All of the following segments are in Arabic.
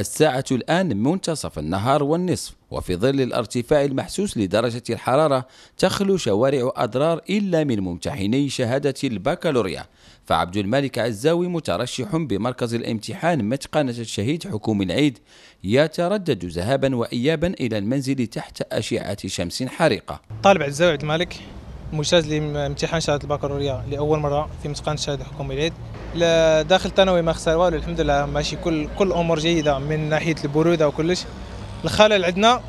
الساعة الآن منتصف النهار والنصف وفي ظل الارتفاع المحسوس لدرجة الحرارة تخلو شوارع أضرار إلا من ممتحني شهادة البكالوريا فعبد الملك عزاوي مترشح بمركز الامتحان متقنة الشهيد حكوم العيد يتردد ذهابا وإيابا إلى المنزل تحت أشعة شمس حارقة طالب عزاوي عبد الملك مجتاز لامتحان شهاده البكالوريا لاول مره في متقن الشهاده الحكوميه العيد داخل الثانوي ما خسر والو الحمد لله ماشي كل كل امور جيده من ناحيه البروده وكلش الخلل عندنا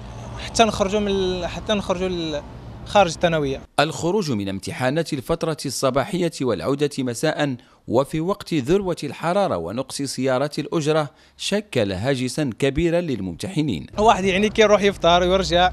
حتى نخرجوا من حتى نخرجوا خارج الثانويه الخروج من امتحانات الفتره الصباحيه والعوده مساء وفي وقت ذروة الحرارة ونقص سيارات الأجرة شكل هاجسا كبيرا للممتحنين واحد يعني كيروح يفطر ويرجع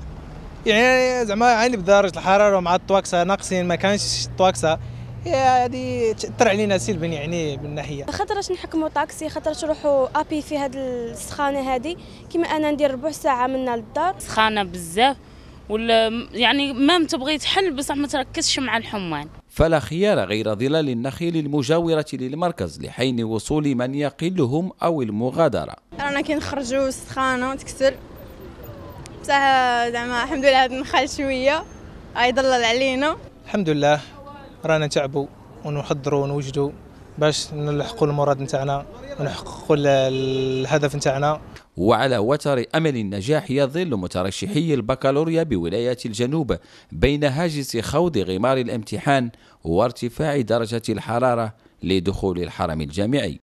يعني زعما عاني بدرجه الحراره مع الطواكسه ناقصين ما كانش الطواكسه هذه تاثر علينا سلبا يعني من ناحيه خاطرش نحكموا طاكسي خاطرش نروحوا ابي في هاد السخانه هذه كيما انا ندير ربع ساعه منا للدار سخانه بزاف ولا يعني مام تبغي تحل بصح ما تركزش مع الحمان فلا خيار غير ظلال النخيل المجاورة للمركز لحين وصول من يقلهم أو المغادرة رانا كي نخرجوا السخانة تكسل بصح زعما الحمد لله هاد النخال شويه غيضلل علينا الحمد لله رانا نتعبوا ونحضروا ونوجدوا باش نلحقوا المراد نتاعنا ونحققوا الهدف نتاعنا وعلى وتر أمل النجاح يظل مترشحي البكالوريا بولاية الجنوب بين هاجس خوض غمار الامتحان وارتفاع درجة الحرارة لدخول الحرم الجامعي